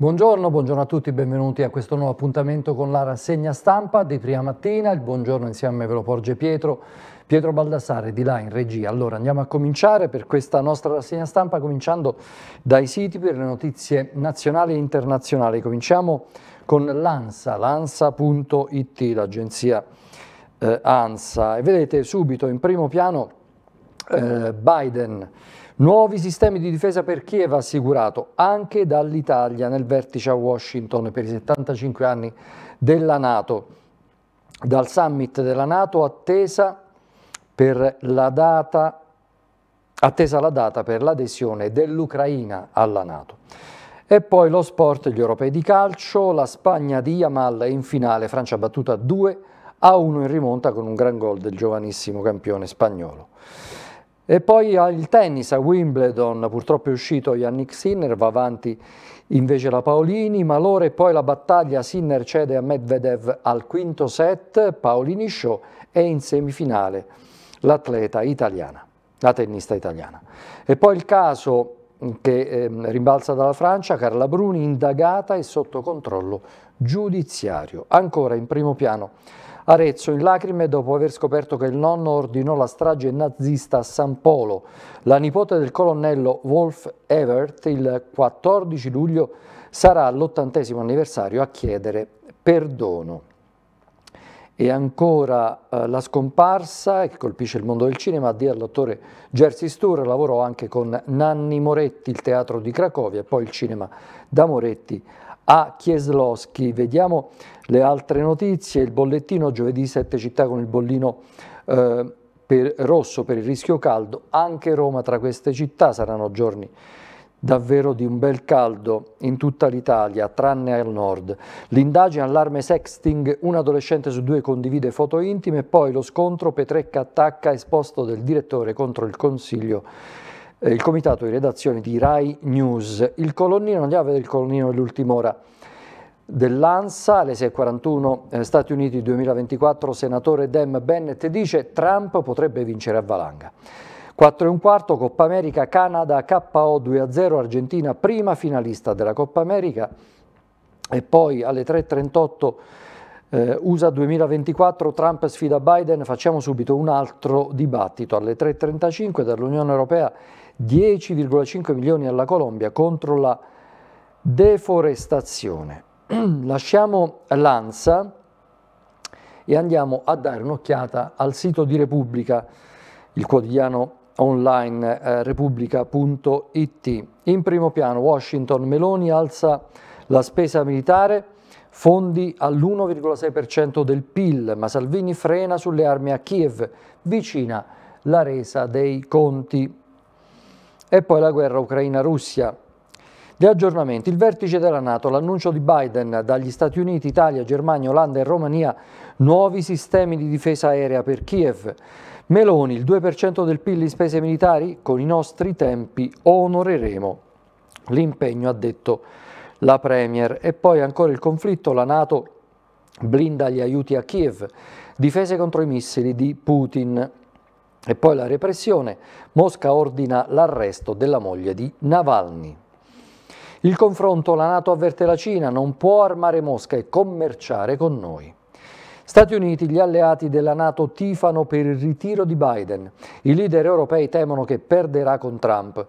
Buongiorno, buongiorno, a tutti, benvenuti a questo nuovo appuntamento con la rassegna stampa di prima mattina. Il buongiorno insieme ve lo porge Pietro, Pietro Baldassare di là in regia. Allora andiamo a cominciare per questa nostra rassegna stampa cominciando dai siti per le notizie nazionali e internazionali. Cominciamo con l'ANSA, l'ANSA.it, l'agenzia eh, ANSA. E vedete subito in primo piano eh, Biden Nuovi sistemi di difesa per Kiev assicurato anche dall'Italia nel vertice a Washington per i 75 anni della Nato. Dal summit della Nato attesa, la data, attesa la data per l'adesione dell'Ucraina alla Nato. E poi lo sport, gli europei di calcio, la Spagna di Yamal in finale, Francia battuta 2 a 1 in rimonta con un gran gol del giovanissimo campione spagnolo. E poi il tennis a Wimbledon, purtroppo è uscito Yannick Sinner, va avanti invece la Paolini, Malore e poi la battaglia Sinner cede a Medvedev al quinto set, Paolini Show e in semifinale l'atleta italiana, la tennista italiana. E poi il caso che eh, rimbalza dalla Francia, Carla Bruni indagata e sotto controllo giudiziario, ancora in primo piano Arezzo in lacrime dopo aver scoperto che il nonno ordinò la strage nazista a San Polo. La nipote del colonnello Wolf Evert il 14 luglio sarà all'ottantesimo anniversario a chiedere perdono. E ancora eh, la scomparsa che colpisce il mondo del cinema di all'attore Jerzy Stur, lavorò anche con Nanni Moretti, il teatro di Cracovia e poi il cinema da Moretti a Chieslowski. Vediamo le altre notizie, il bollettino giovedì 7 città con il bollino eh, per, rosso per il rischio caldo, anche Roma tra queste città saranno giorni davvero di un bel caldo in tutta l'Italia, tranne al nord. L'indagine allarme sexting, un adolescente su due condivide foto intime e poi lo scontro Petrecca attacca esposto del direttore contro il Consiglio eh, il comitato di redazione di Rai News. Il colonnino, andiamo a vedere il colonnino dell'ultima ora dell'ANSA, alle 6.41 eh, Stati Uniti 2024, senatore Dem Bennett dice Trump potrebbe vincere a Valanga. 4 e un quarto, Coppa America, Canada, KO 2 a 0, Argentina prima finalista della Coppa America e poi alle 3.38 eh, USA 2024, Trump sfida Biden, facciamo subito un altro dibattito alle 3.35 dall'Unione Europea 10,5 milioni alla Colombia contro la deforestazione. Lasciamo l'ANSA e andiamo a dare un'occhiata al sito di Repubblica, il quotidiano online eh, repubblica.it. In primo piano Washington Meloni alza la spesa militare, fondi all'1,6% del PIL, ma Salvini frena sulle armi a Kiev, vicina la resa dei conti. E poi la guerra Ucraina-Russia. Gli aggiornamenti. Il vertice della Nato, l'annuncio di Biden dagli Stati Uniti, Italia, Germania, Olanda e Romania, nuovi sistemi di difesa aerea per Kiev. Meloni, il 2% del PIL in spese militari, con i nostri tempi onoreremo. L'impegno ha detto la Premier. E poi ancora il conflitto, la Nato blinda gli aiuti a Kiev, difese contro i missili di Putin. E poi la repressione, Mosca ordina l'arresto della moglie di Navalny. Il confronto, la Nato avverte la Cina, non può armare Mosca e commerciare con noi. Stati Uniti, gli alleati della Nato tifano per il ritiro di Biden. I leader europei temono che perderà con Trump.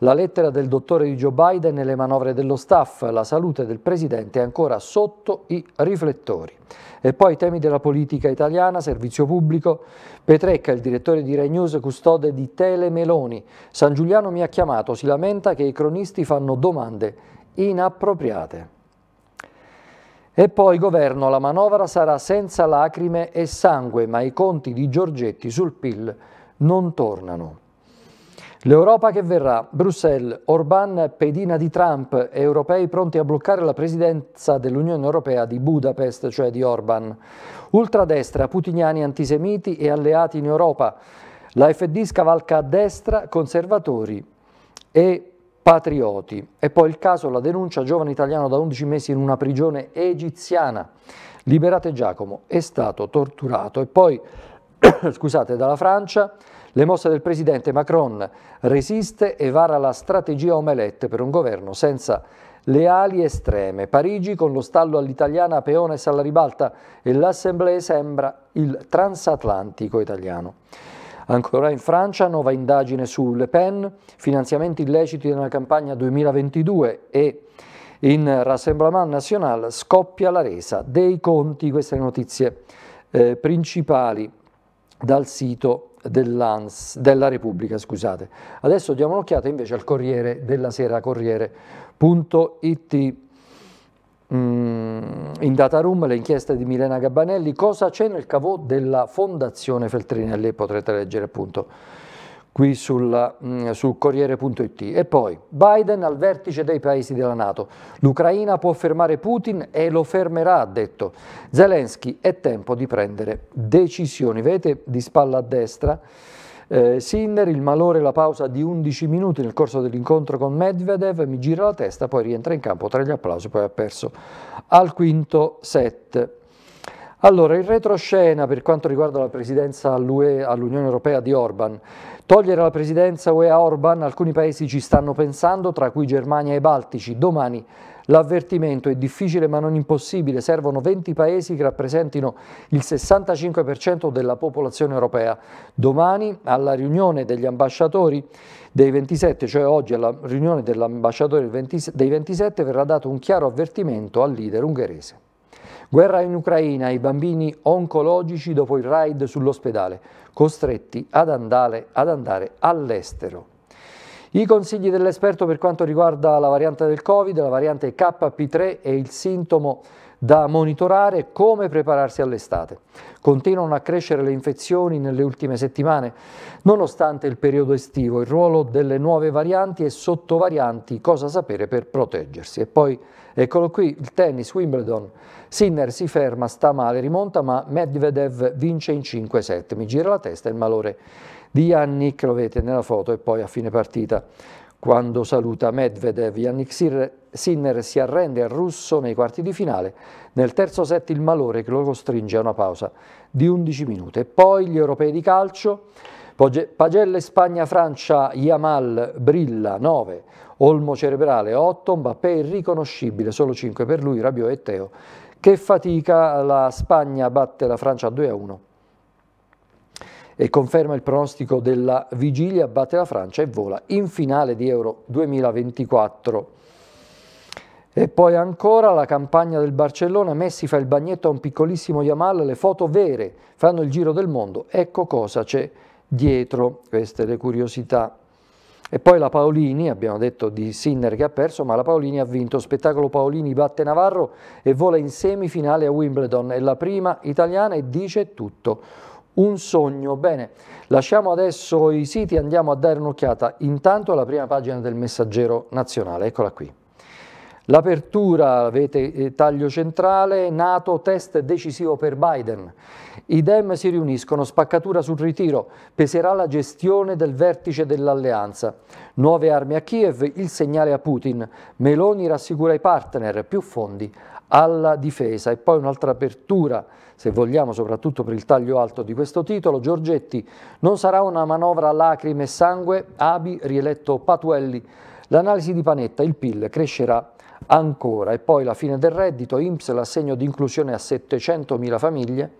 La lettera del dottore di Joe Biden e le manovre dello staff, la salute del presidente è ancora sotto i riflettori. E poi i temi della politica italiana, servizio pubblico. Petrecca, il direttore di Rai News, custode di Tele Meloni. San Giuliano mi ha chiamato, si lamenta che i cronisti fanno domande inappropriate. E poi governo, la manovra sarà senza lacrime e sangue, ma i conti di Giorgetti sul PIL non tornano. L'Europa che verrà, Bruxelles, Orban pedina di Trump, europei pronti a bloccare la presidenza dell'Unione Europea di Budapest, cioè di Orban. Ultradestra, putiniani antisemiti e alleati in Europa. La FD scavalca a destra, conservatori e patrioti. E poi il caso, la denuncia, giovane italiano da 11 mesi in una prigione egiziana. Liberate Giacomo, è stato torturato. E poi, scusate, dalla Francia, le mosse del presidente Macron resiste e vara la strategia omelette per un governo senza le ali estreme. Parigi con lo stallo all'italiana Peones alla ribalta e l'assemblea sembra il transatlantico italiano. Ancora in Francia, nuova indagine su Le Pen, finanziamenti illeciti nella campagna 2022 e in Rassemblement National scoppia la resa dei conti, queste le notizie eh, principali dal sito della Repubblica. Scusate. Adesso diamo un'occhiata invece al Corriere della Sera, corriere.it. Mm, in data room le inchieste di Milena Gabbanelli, cosa c'è nel cavò della Fondazione Feltrini Feltrinelli, potrete leggere appunto qui sul, mm, sul Corriere.it. E poi Biden al vertice dei paesi della Nato, l'Ucraina può fermare Putin e lo fermerà, ha detto Zelensky, è tempo di prendere decisioni. Vedete di spalla a destra? Eh, Sinner, il malore e la pausa di 11 minuti nel corso dell'incontro con Medvedev, mi gira la testa, poi rientra in campo tra gli applausi, poi ha perso al quinto set. Allora, il retroscena per quanto riguarda la presidenza all'UE, all'Unione Europea di Orban. Togliere la presidenza UE a Orban, alcuni paesi ci stanno pensando, tra cui Germania e Baltici. Domani L'avvertimento è difficile ma non impossibile, servono 20 paesi che rappresentino il 65% della popolazione europea. Domani alla riunione degli ambasciatori dei 27, cioè oggi alla riunione dell'ambasciatore dei 27 verrà dato un chiaro avvertimento al leader ungherese. Guerra in Ucraina, i bambini oncologici dopo il raid sull'ospedale, costretti ad andare, ad andare all'estero. I consigli dell'esperto per quanto riguarda la variante del Covid, la variante KP3 e il sintomo da monitorare come prepararsi all'estate. Continuano a crescere le infezioni nelle ultime settimane. Nonostante il periodo estivo, il ruolo delle nuove varianti e sottovarianti, cosa sapere per proteggersi. E poi, eccolo qui, il tennis Wimbledon. Sinner si ferma, sta male, rimonta, ma Medvedev vince in 5 7 Mi gira la testa il malore di Yannick, lo vedete nella foto, e poi a fine partita quando saluta Medvedev, Yannick Sinner si arrende al russo nei quarti di finale, nel terzo set il malore che lo costringe a una pausa di 11 minuti. E poi gli europei di calcio, Pagelle Spagna-Francia, Yamal brilla 9, Olmo cerebrale 8, Mbappé irriconoscibile solo 5 per lui, Rabiot e Teo. Che fatica, la Spagna batte la Francia 2-1 a e conferma il pronostico della vigilia, batte la Francia e vola in finale di Euro 2024. E poi ancora la campagna del Barcellona, Messi fa il bagnetto a un piccolissimo Yamal, le foto vere fanno il giro del mondo, ecco cosa c'è dietro, queste le curiosità. E poi la Paolini, abbiamo detto di Sinner che ha perso, ma la Paolini ha vinto. Spettacolo Paolini batte Navarro e vola in semifinale a Wimbledon. È la prima italiana e dice tutto un sogno. Bene, lasciamo adesso i siti e andiamo a dare un'occhiata intanto alla prima pagina del messaggero nazionale, eccola qui. L'apertura, avete eh, taglio centrale, Nato, test decisivo per Biden. I Dem si riuniscono, spaccatura sul ritiro, peserà la gestione del vertice dell'alleanza. Nuove armi a Kiev, il segnale a Putin. Meloni rassicura i partner, più fondi alla difesa. E poi un'altra apertura, se vogliamo, soprattutto per il taglio alto di questo titolo. Giorgetti, non sarà una manovra lacrime e sangue, Abi rieletto Patuelli. L'analisi di Panetta, il PIL, crescerà ancora. E poi la fine del reddito, IMSS l'assegno di inclusione a 700.000 famiglie,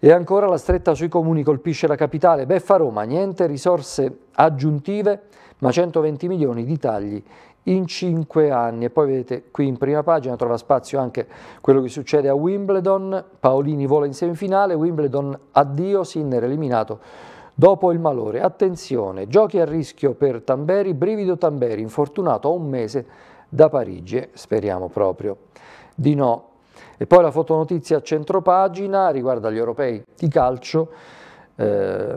e ancora la stretta sui comuni colpisce la capitale, beffa Roma, niente risorse aggiuntive, ma 120 milioni di tagli in 5 anni. E poi vedete qui in prima pagina trova spazio anche quello che succede a Wimbledon, Paolini vola in semifinale, Wimbledon addio, Sinner eliminato dopo il malore. Attenzione, giochi a rischio per Tamberi, brivido Tamberi, infortunato a un mese da Parigi, speriamo proprio di no. E poi la fotonotizia a centropagina riguarda gli europei di calcio, eh,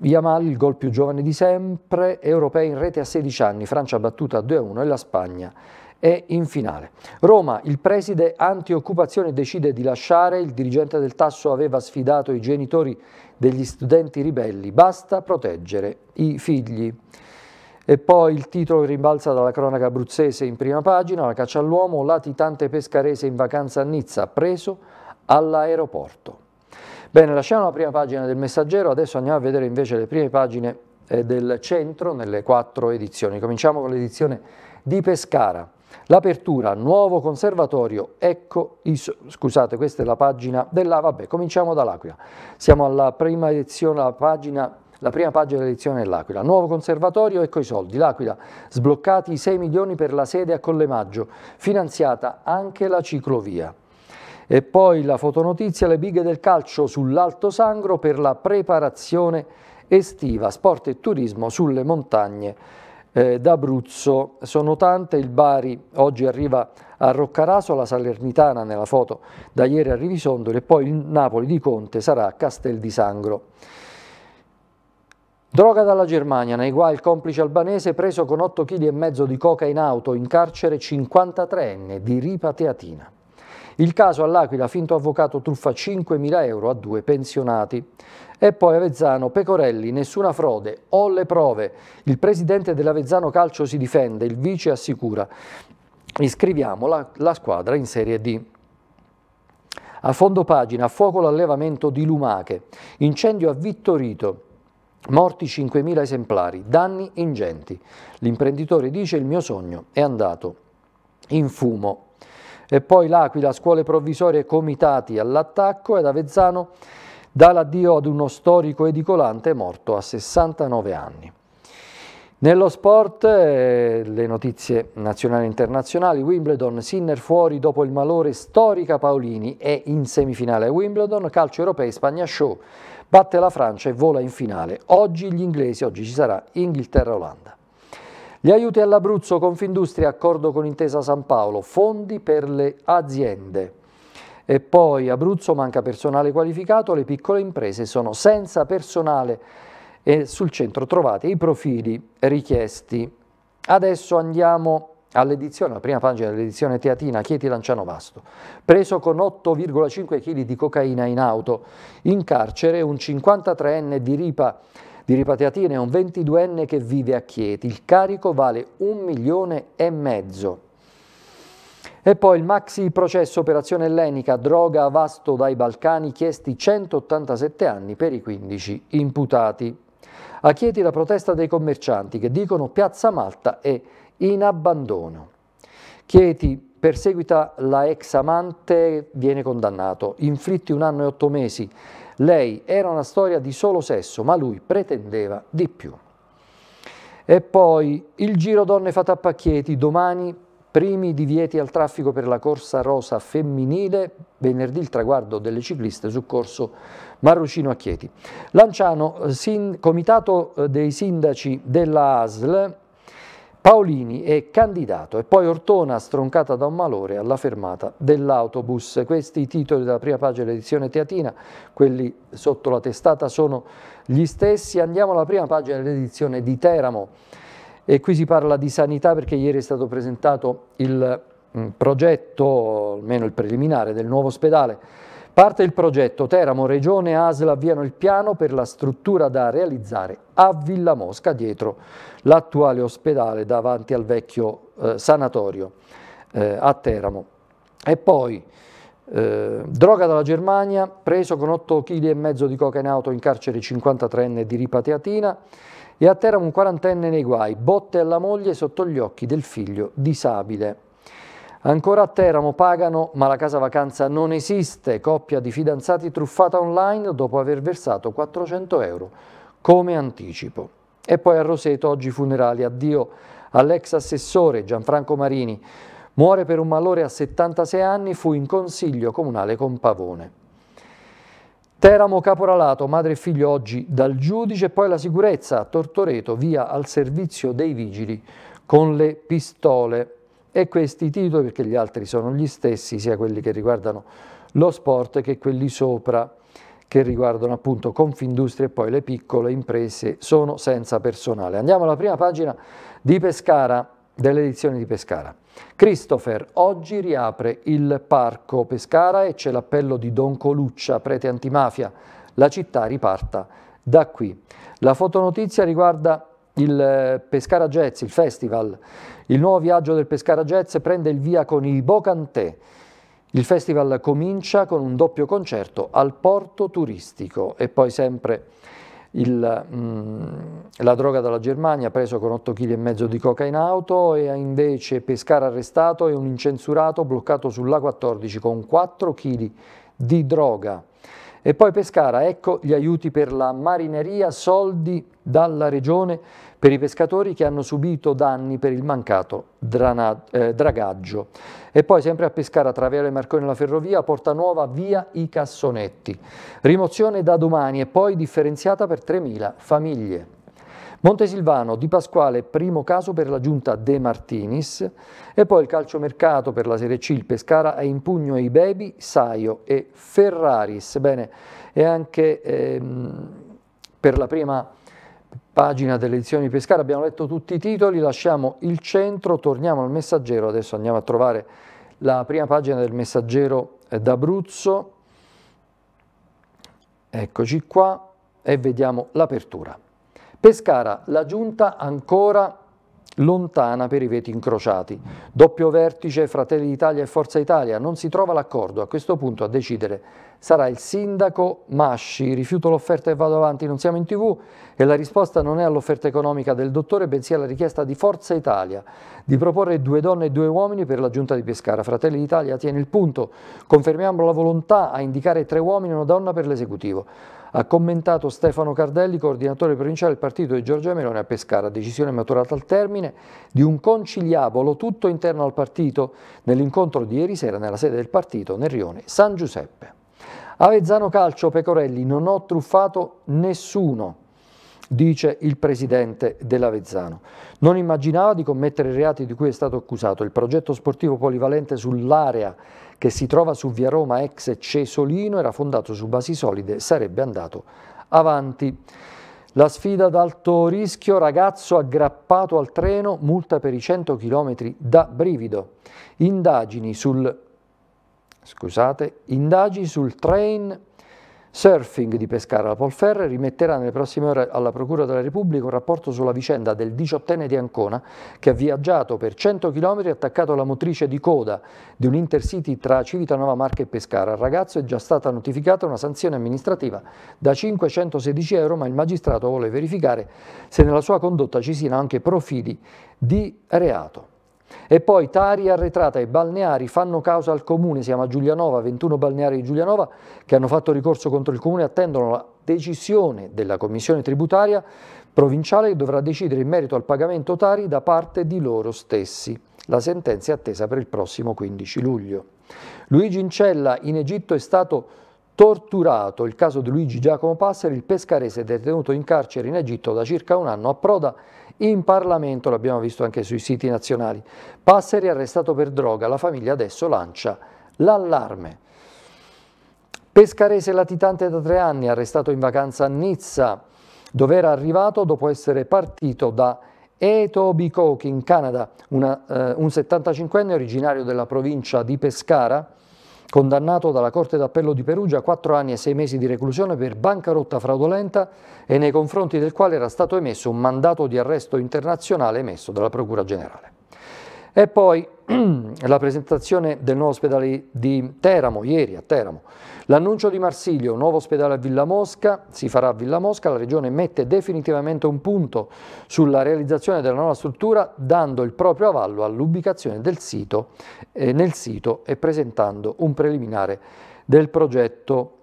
Yamal, il gol più giovane di sempre, europei in rete a 16 anni, Francia battuta 2-1 e la Spagna è in finale. Roma, il preside anti-occupazione decide di lasciare, il dirigente del Tasso aveva sfidato i genitori degli studenti ribelli, basta proteggere i figli. E poi il titolo rimbalza dalla cronaca abruzzese in prima pagina, la caccia all'uomo, latitante pescarese in vacanza a Nizza, preso all'aeroporto. Bene, lasciamo la prima pagina del messaggero, adesso andiamo a vedere invece le prime pagine eh, del centro nelle quattro edizioni. Cominciamo con l'edizione di Pescara. L'apertura, nuovo conservatorio, ecco, i, scusate, questa è la pagina della, vabbè, cominciamo dall'Aquila. Siamo alla prima edizione, alla pagina la prima pagina dell'edizione dell'Aquila. Nuovo conservatorio, ecco i soldi. L'Aquila, sbloccati i 6 milioni per la sede a Collemaggio, finanziata anche la ciclovia. E poi la fotonotizia, le bighe del calcio sull'Alto Sangro per la preparazione estiva, sport e turismo sulle montagne eh, d'Abruzzo. Sono tante, il Bari oggi arriva a Roccaraso, la Salernitana nella foto da ieri a Rivisondoli e poi il Napoli di Conte sarà a Castel di Sangro. Droga dalla Germania, nei guai il complice albanese preso con 8 kg e mezzo di coca in auto, in carcere 53enne di Ripa Teatina. Il caso all'Aquila, finto avvocato truffa 5.000 euro a due pensionati. E poi Avezzano, Pecorelli, nessuna frode, ho le prove. Il presidente dell'Avezzano Calcio si difende, il vice assicura. Iscriviamo la, la squadra in Serie D. A fondo pagina, fuoco l'allevamento di lumache. Incendio a Vittorito. Morti 5.000 esemplari, danni ingenti. L'imprenditore dice il mio sogno è andato in fumo. E poi l'Aquila, scuole provvisorie, comitati all'attacco ed Avezzano dà l'addio ad uno storico edicolante morto a 69 anni. Nello sport, eh, le notizie nazionali e internazionali, Wimbledon, Sinner fuori dopo il malore storica Paolini è in semifinale a Wimbledon, calcio europei, Spagna show batte la Francia e vola in finale. Oggi gli inglesi, oggi ci sarà Inghilterra-Olanda. Gli aiuti all'Abruzzo, Confindustria, accordo con Intesa San Paolo, fondi per le aziende. E poi Abruzzo manca personale qualificato, le piccole imprese sono senza personale e sul centro trovate i profili richiesti. Adesso andiamo a all'edizione, alla prima pagina dell'edizione teatina Chieti Lanciano Vasto, preso con 8,5 kg di cocaina in auto, in carcere un 53enne di Ripa, di Ripa Teatina e un 22enne che vive a Chieti, il carico vale un milione e mezzo. E poi il maxi processo operazione ellenica, droga vasto dai Balcani, chiesti 187 anni per i 15 imputati. A Chieti la protesta dei commercianti che dicono Piazza Malta è in abbandono. Chieti perseguita la ex amante, viene condannato, inflitti un anno e otto mesi. Lei era una storia di solo sesso, ma lui pretendeva di più. E poi il giro donne fatta a pacchieti, domani primi divieti al traffico per la corsa rosa femminile, venerdì il traguardo delle cicliste su corso Marrucino a Chieti. Lanciano, eh, sin, comitato eh, dei sindaci della ASL, Paolini è candidato e poi Ortona stroncata da un malore alla fermata dell'autobus. Questi i titoli della prima pagina dell'edizione teatina, quelli sotto la testata sono gli stessi. Andiamo alla prima pagina dell'edizione di Teramo e qui si parla di sanità perché ieri è stato presentato il mm, progetto, almeno il preliminare, del nuovo ospedale Parte il progetto Teramo, Regione e ASL avviano il piano per la struttura da realizzare a Villa Mosca, dietro l'attuale ospedale davanti al vecchio eh, sanatorio eh, a Teramo. E poi eh, droga dalla Germania, preso con 8 kg e mezzo di coca in auto in carcere 53enne di Ripateatina e a Teramo un quarantenne nei guai, botte alla moglie sotto gli occhi del figlio disabile. Ancora a Teramo pagano, ma la casa vacanza non esiste. Coppia di fidanzati truffata online dopo aver versato 400 euro come anticipo. E poi a Roseto oggi funerali. Addio all'ex assessore Gianfranco Marini. Muore per un malore a 76 anni, fu in consiglio comunale con Pavone. Teramo caporalato, madre e figlio oggi dal giudice, poi la sicurezza a Tortoreto, via al servizio dei vigili con le pistole e questi titoli, perché gli altri sono gli stessi, sia quelli che riguardano lo sport che quelli sopra che riguardano appunto Confindustria e poi le piccole imprese sono senza personale. Andiamo alla prima pagina di Pescara, dell'edizione di Pescara. Christopher, oggi riapre il parco Pescara e c'è l'appello di Don Coluccia, prete antimafia. La città riparta da qui. La fotonotizia riguarda il eh, Pescara Jazz, il festival, il nuovo viaggio del Pescara Jazz prende il via con i Bocantè. Il festival comincia con un doppio concerto al porto turistico e poi sempre il, mh, mm, la droga dalla Germania preso con 8,5 kg di coca in auto e invece Pescara arrestato e un incensurato bloccato sulla 14 con 4 kg di droga. E poi Pescara, ecco gli aiuti per la marineria, soldi dalla regione per i pescatori che hanno subito danni per il mancato eh, dragaggio. E poi sempre a Pescara, tra Traviale Marconi e la ferrovia, Porta Nuova, via i Cassonetti. Rimozione da domani e poi differenziata per 3.000 famiglie. Montesilvano, Di Pasquale, primo caso per la giunta De Martinis e poi il calciomercato per la Serie C, il Pescara è in pugno i Baby, Saio e Ferraris. Bene, e anche ehm, per la prima pagina dell'edizione di Pescara abbiamo letto tutti i titoli, lasciamo il centro, torniamo al messaggero, adesso andiamo a trovare la prima pagina del messaggero eh, d'Abruzzo, eccoci qua e vediamo l'apertura. Pescara, la giunta ancora lontana per i veti incrociati. Doppio vertice Fratelli d'Italia e Forza Italia, non si trova l'accordo, a questo punto a decidere sarà il sindaco Masci, rifiuto l'offerta e vado avanti, non siamo in tv e la risposta non è all'offerta economica del dottore bensì alla richiesta di Forza Italia di proporre due donne e due uomini per la giunta di Pescara. Fratelli d'Italia tiene il punto, confermiamo la volontà a indicare tre uomini e una donna per l'esecutivo. Ha commentato Stefano Cardelli, coordinatore provinciale del partito di Giorgia Meloni a Pescara, decisione maturata al termine di un conciliabolo tutto interno al partito nell'incontro di ieri sera nella sede del partito nel rione San Giuseppe. Avezzano Calcio Pecorelli non ho truffato nessuno dice il presidente dell'Avezzano. Non immaginava di commettere i reati di cui è stato accusato. Il progetto sportivo polivalente sull'area che si trova su via Roma ex Cesolino era fondato su basi solide e sarebbe andato avanti. La sfida ad alto rischio, ragazzo aggrappato al treno, multa per i 100 km da brivido. Indagini sul, scusate, indagini sul train Surfing di Pescara la Polfer rimetterà nelle prossime ore alla Procura della Repubblica un rapporto sulla vicenda del diciottenne di Ancona che ha viaggiato per 100 km attaccato alla motrice di coda di un intercity tra Civitanova Marche e Pescara. Al ragazzo è già stata notificata una sanzione amministrativa da 516 euro ma il magistrato vuole verificare se nella sua condotta ci siano anche profili di reato. E poi Tari arretrata e balneari fanno causa al comune, si chiama Giulianova, 21 balneari di Giulianova che hanno fatto ricorso contro il comune e attendono la decisione della commissione tributaria provinciale che dovrà decidere in merito al pagamento Tari da parte di loro stessi. La sentenza è attesa per il prossimo 15 luglio. Luigi Incella in Egitto è stato torturato. Il caso di Luigi Giacomo Passeri, il pescarese detenuto in carcere in Egitto da circa un anno, approda in Parlamento, l'abbiamo visto anche sui siti nazionali. Passeri arrestato per droga, la famiglia adesso lancia l'allarme. Pescarese latitante da tre anni, arrestato in vacanza a Nizza, dove era arrivato dopo essere partito da Etobicoke in Canada, una, eh, un 75enne originario della provincia di Pescara, condannato dalla Corte d'Appello di Perugia a 4 anni e 6 mesi di reclusione per bancarotta fraudolenta e nei confronti del quale era stato emesso un mandato di arresto internazionale emesso dalla Procura Generale. E poi la presentazione del nuovo ospedale di Teramo, ieri a Teramo. L'annuncio di Marsilio, nuovo ospedale a Villa Mosca, si farà a Villa Mosca, la Regione mette definitivamente un punto sulla realizzazione della nuova struttura dando il proprio avallo all'ubicazione del sito, eh, nel sito e presentando un preliminare del progetto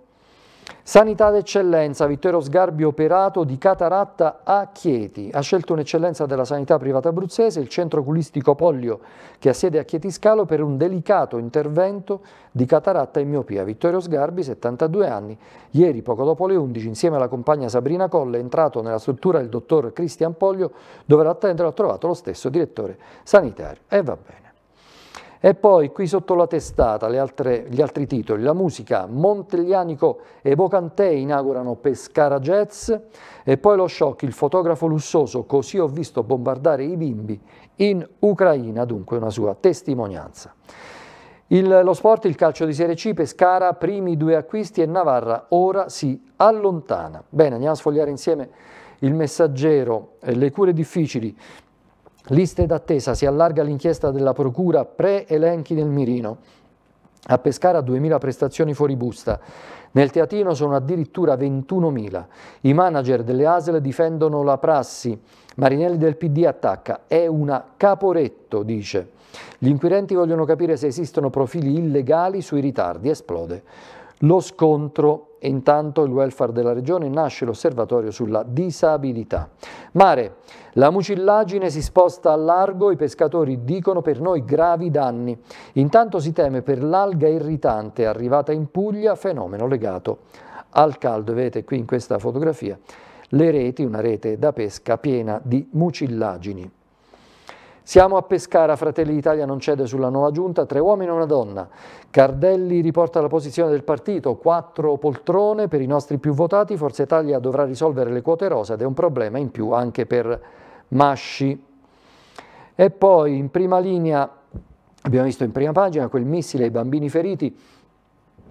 Sanità d'eccellenza, Vittorio Sgarbi operato di cataratta a Chieti. Ha scelto un'eccellenza della sanità privata abruzzese, il centro oculistico Pollio, che ha sede a Chieti Scalo per un delicato intervento di cataratta e miopia. Vittorio Sgarbi, 72 anni, ieri poco dopo le 11, insieme alla compagna Sabrina Colle, è entrato nella struttura il dottor Cristian Pollio, dove l'attendere ha trovato lo stesso direttore sanitario. E va bene. E poi qui sotto la testata altre, gli altri titoli, la musica, Monteglianico e Bocantè inaugurano Pescara Jazz e poi lo shock, il fotografo lussoso, così ho visto bombardare i bimbi in Ucraina, dunque una sua testimonianza. Il, lo sport, il calcio di Serie C, Pescara, primi due acquisti e Navarra ora si allontana. Bene, andiamo a sfogliare insieme il messaggero, eh, le cure difficili Liste d'attesa, si allarga l'inchiesta della Procura, pre-elenchi nel mirino. A Pescara 2.000 prestazioni fuori busta. Nel teatino sono addirittura 21.000. I manager delle ASL difendono la prassi. Marinelli del PD attacca. È una caporetto, dice. Gli inquirenti vogliono capire se esistono profili illegali sui ritardi. Esplode. Lo scontro e intanto il welfare della regione nasce l'osservatorio sulla disabilità. Mare, la mucillagine si sposta a largo, i pescatori dicono per noi gravi danni. Intanto si teme per l'alga irritante arrivata in Puglia, fenomeno legato al caldo. Vedete qui in questa fotografia le reti, una rete da pesca piena di mucillagini. Siamo a Pescara, Fratelli d'Italia non cede sulla nuova giunta, tre uomini e una donna. Cardelli riporta la posizione del partito, quattro poltrone per i nostri più votati, Forza Italia dovrà risolvere le quote rosa ed è un problema in più anche per Masci. E poi in prima linea, abbiamo visto in prima pagina, quel missile ai bambini feriti,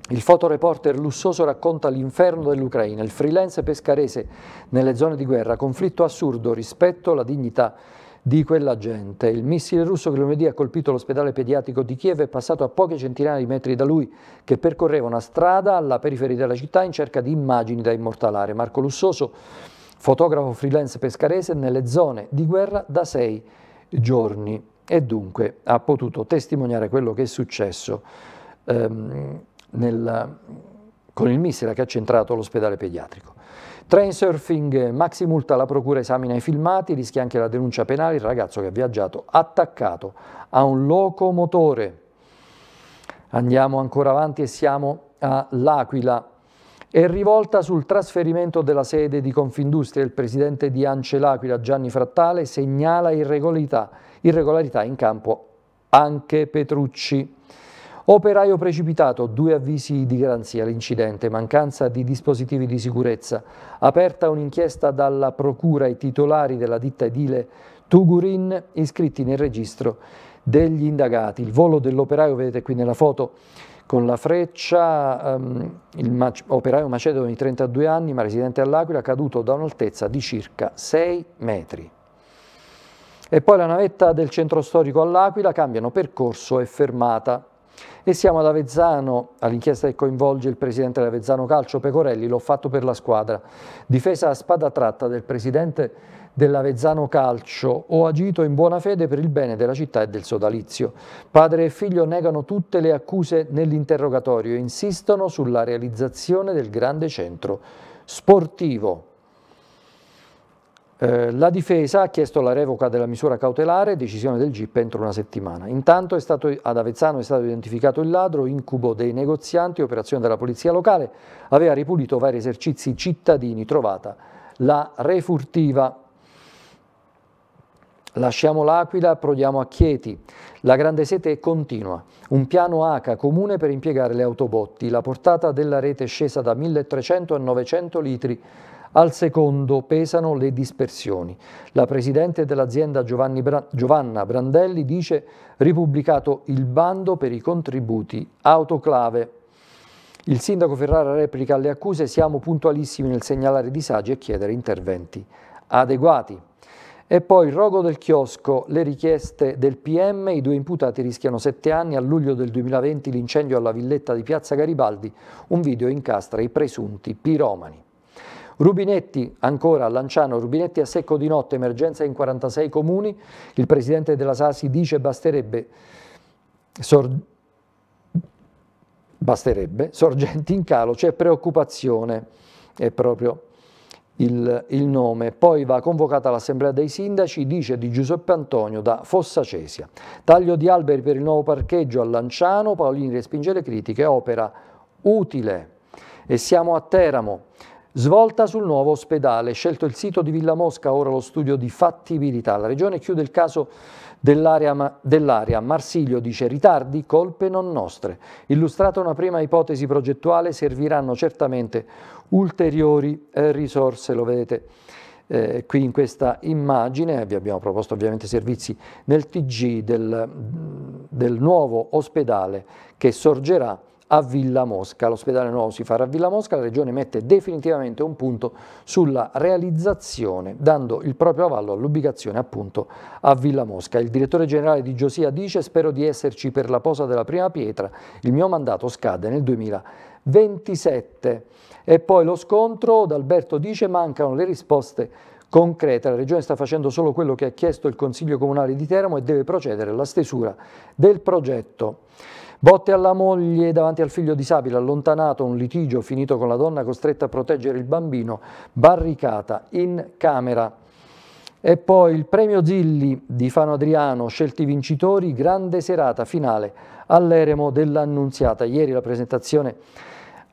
il fotoreporter lussoso racconta l'inferno dell'Ucraina, il freelance pescarese nelle zone di guerra, conflitto assurdo rispetto alla dignità di quella gente. Il missile russo che lunedì ha colpito l'ospedale pediatrico di Kiev è passato a poche centinaia di metri da lui, che percorreva una strada alla periferia della città in cerca di immagini da immortalare. Marco Lussoso, fotografo freelance pescarese, nelle zone di guerra da sei giorni e dunque ha potuto testimoniare quello che è successo ehm, nel, con il missile che ha centrato l'ospedale pediatrico. Trainsurfing, maxi multa, la procura esamina i filmati, rischia anche la denuncia penale, il ragazzo che ha viaggiato attaccato a un locomotore. Andiamo ancora avanti e siamo all'Aquila. È rivolta sul trasferimento della sede di Confindustria. Il presidente di Ancel'Aquila, Gianni Frattale, segnala irregolarità, irregolarità in campo anche Petrucci. Operaio precipitato, due avvisi di garanzia all'incidente, mancanza di dispositivi di sicurezza. Aperta un'inchiesta dalla procura ai titolari della ditta edile Tugurin iscritti nel registro degli indagati. Il volo dell'operaio, vedete qui nella foto, con la freccia, um, il ma operaio macedone di 32 anni, ma residente all'Aquila, caduto da un'altezza di circa 6 metri. E poi la navetta del centro storico all'Aquila cambiano percorso e fermata. E siamo ad Avezzano, all'inchiesta che coinvolge il presidente dell'Avezzano Calcio Pecorelli, l'ho fatto per la squadra. Difesa a spada tratta del presidente dell'Avezzano Calcio, ho agito in buona fede per il bene della città e del sodalizio. Padre e figlio negano tutte le accuse nell'interrogatorio e insistono sulla realizzazione del grande centro sportivo. Eh, la difesa ha chiesto la revoca della misura cautelare, decisione del GIP entro una settimana. Intanto stato, ad Avezzano è stato identificato il ladro, incubo dei negozianti, operazione della polizia locale, aveva ripulito vari esercizi cittadini, trovata la refurtiva. Lasciamo l'Aquila, prodiamo a Chieti. La grande sete è continua. Un piano ACA comune per impiegare le autobotti. La portata della rete è scesa da 1300 a 900 litri. Al secondo pesano le dispersioni. La presidente dell'azienda Bra Giovanna Brandelli dice ripubblicato il bando per i contributi autoclave. Il sindaco Ferrara replica alle accuse siamo puntualissimi nel segnalare disagi e chiedere interventi adeguati. E poi il rogo del chiosco, le richieste del PM, i due imputati rischiano sette anni, a luglio del 2020 l'incendio alla villetta di Piazza Garibaldi, un video incastra i presunti piromani. Rubinetti, ancora a Lanciano, Rubinetti a secco di notte, emergenza in 46 comuni, il presidente della Sasi dice basterebbe, sor, basterebbe sorgenti in calo, c'è preoccupazione, è proprio il, il, nome. Poi va convocata l'assemblea dei sindaci, dice di Giuseppe Antonio da Fossa Cesia. Taglio di alberi per il nuovo parcheggio a Lanciano, Paolini respinge le critiche, opera utile. E siamo a Teramo. Svolta sul nuovo ospedale, scelto il sito di Villa Mosca, ora lo studio di fattibilità. La regione chiude il caso dell'area. Dell Marsilio dice ritardi, colpe non nostre. Illustrata una prima ipotesi progettuale, serviranno certamente ulteriori eh, risorse, lo vedete. Eh, qui in questa immagine, vi abbiamo proposto ovviamente servizi nel TG del, del nuovo ospedale che sorgerà a Villa Mosca. L'ospedale nuovo si farà a Villa Mosca, la Regione mette definitivamente un punto sulla realizzazione, dando il proprio avallo all'ubicazione appunto a Villa Mosca. Il direttore generale di Giosia dice spero di esserci per la posa della prima pietra, il mio mandato scade nel 2027. E poi lo scontro, D'Alberto dice mancano le risposte concreta. La Regione sta facendo solo quello che ha chiesto il Consiglio Comunale di Teramo e deve procedere alla stesura del progetto. Botte alla moglie davanti al figlio disabile, allontanato un litigio finito con la donna costretta a proteggere il bambino, barricata in camera. E poi il premio Zilli di Fano Adriano, scelti vincitori, grande serata finale all'eremo dell'Annunziata. Ieri la presentazione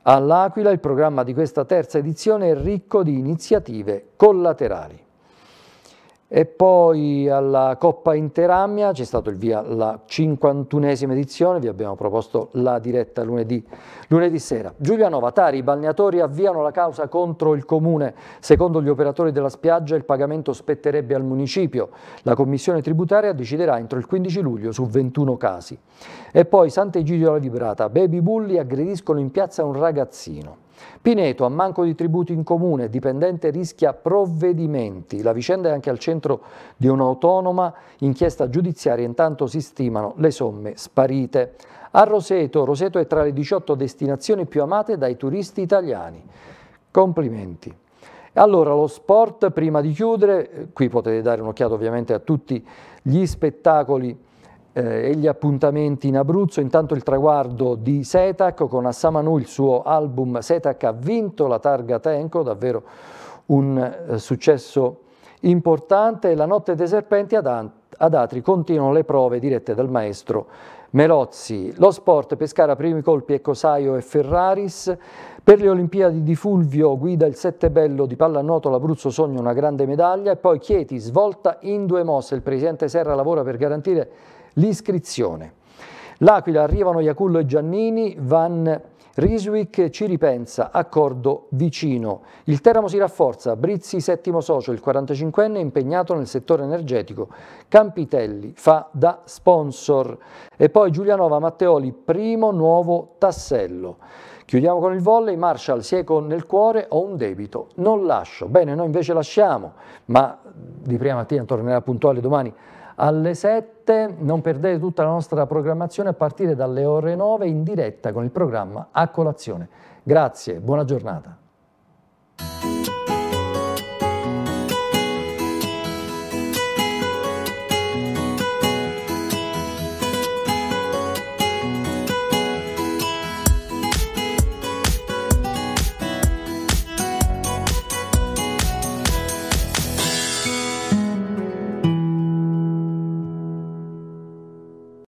all'Aquila, il programma di questa terza edizione è ricco di iniziative collaterali. E poi alla Coppa Interamia c'è stato il via alla 51esima edizione, vi abbiamo proposto la diretta lunedì, lunedì sera. Giuliano Vatari, i balneatori avviano la causa contro il comune. Secondo gli operatori della spiaggia il pagamento spetterebbe al municipio. La commissione tributaria deciderà entro il 15 luglio su 21 casi. E poi Sant'Egidio alla Vibrata, baby bulli aggrediscono in piazza un ragazzino. Pineto, a manco di tributi in comune, dipendente rischia provvedimenti. La vicenda è anche al centro di un'autonoma inchiesta giudiziaria, intanto si stimano le somme sparite. A Roseto, Roseto è tra le 18 destinazioni più amate dai turisti italiani. Complimenti. Allora, lo sport, prima di chiudere, eh, qui potete dare un'occhiata ovviamente a tutti gli spettacoli eh, e gli appuntamenti in Abruzzo. Intanto il traguardo di Setac con Assamanu, il suo album Setac ha vinto la targa Tenco, davvero un eh, successo importante. La notte dei serpenti ad, ad Atri continuano le prove dirette dal maestro Melozzi. Lo sport Pescara primi colpi e Cosaio e Ferraris. Per le Olimpiadi di Fulvio guida il sette bello di pallanuoto l'Abruzzo sogna una grande medaglia e poi Chieti svolta in due mosse. Il presidente Serra lavora per garantire l'iscrizione. L'Aquila arrivano Iacullo e Giannini, Van Riswick ci ripensa, accordo vicino. Il Teramo si rafforza, Brizzi settimo socio, il 45enne impegnato nel settore energetico. Campitelli fa da sponsor. E poi Giulianova Matteoli, primo nuovo tassello. Chiudiamo con il volley, Marshall, si è con nel cuore, ho un debito, non lascio. Bene, noi invece lasciamo, ma di prima mattina tornerà puntuale domani alle 7. Non perdete tutta la nostra programmazione a partire dalle ore 9 in diretta con il programma A Colazione. Grazie, buona giornata.